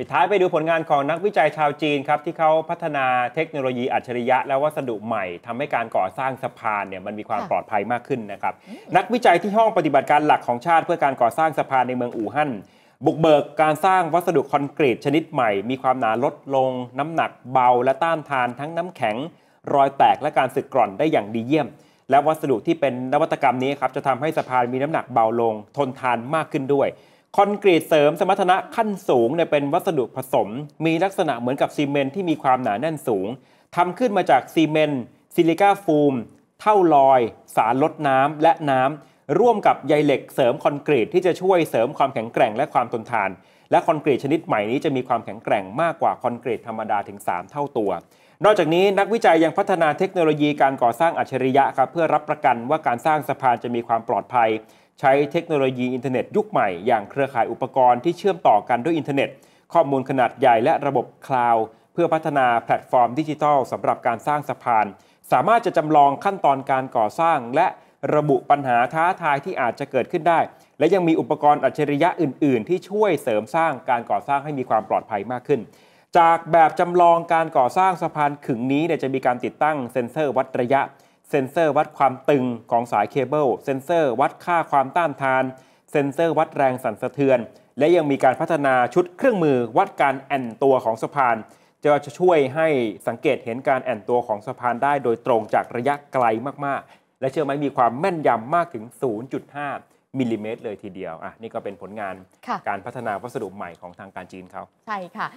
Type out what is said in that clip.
ปิดท้ายไปดูผลงานของนักวิจัยชาวจีนครับที่เขาพัฒนาเทคโนโลยีอัจฉริยะและวัสดุใหม่ทำให้การก่อสร้างสะพานเนี่ยมันมีความปลอดภัยมากขึ้นนะครับ นักวิจัยที่ห้องปฏิบัติการหลักของชาติเพื่อการก่อสร้างสะพานในเมืองอู่ฮั่นบุกเบิกการสร้างวัสดุคอนกรีตชนิดใหม่มีความหนาลดลง น้ำหนักเบาและต้านทานทั้งน้ำแข็งรอยแตกและการสึกกร่อนได้อย่างดีเยี่ยม และวัสดุที่เป็นนวัตกรรมนี้ครับจะทำให้สะพานมีน้ำหนักเบาลงทนทานมากขึ้นด้วยคอนกรีตเสริมสมรรถนะขั้นสูงเนี่ยเป็นวัสดุผสมมีลักษณะเหมือนกับซีเมนที่มีความหนาแน่นสูงทำขึ้นมาจากซีเมนซิลิก้าฟูม เท่าลอยสารลดน้ำและน้ำร่วมกับใยเหล็กเสริมคอนกรีตที่จะช่วยเสริมความแข็งแกร่งและความทนทาน และคอนกรีตชนิดใหม่นี้จะมีความแข็งแกร่งมากกว่าคอนกรีตธรรมดาถึง 3 เท่าตัว นอกจากนี้นักวิจัยยังพัฒนาเทคโนโลยีการก่อสร้างอัจฉริยะครับเพื่อรับประกันว่าการสร้างสะพานจะมีความปลอดภัยใช้เทคโนโลยีอินเทอร์เน็ตยุคใหม่อย่างเครือข่ายอุปกรณ์ที่เชื่อมต่อกันด้วยอินเทอร์เน็ต ข้อมูลขนาดใหญ่และระบบคลาวด์เพื่อพัฒนาแพลตฟอร์มดิจิทัลสำหรับการสร้างสะพาน สามารถจะจำลองขั้นตอนการก่อสร้าง และระบุปัญหาท้าทายที่อาจจะเกิดขึ้นได้ และยังมีอุปกรณ์อัจฉริยะอื่น ๆ ที่ช่วยเสริมสร้างการก่อสร้างให้มีความปลอดภัยมากขึ้น จากแบบจำลองการก่อสร้างสะพานขึงนี้จะมีการติดตั้งเซ็นเซอร์ วัดระยะเซ็นเซอร์วัดความตึงของสายเคเบิลเซ็นเซอร์วัดค่าความต้านทาน เซ็นเซอร์วัดแรงสั่นสะเทือน และยังมีการพัฒนาชุดเครื่องมือวัดการแอนตัวของสะพาน จะช่วยให้สังเกตเห็นการแอนตัวของสะพานได้โดยตรงจากระยะไกลมากๆ และเชื่อไหมมีความแม่นยำมากถึง 0.5มิลลิเมตรเลยทีเดียวอ่ะนี่ก็เป็นผลงานการพัฒนาวัสดุใหม่ของทางการจีนเขาใช่ค่ะ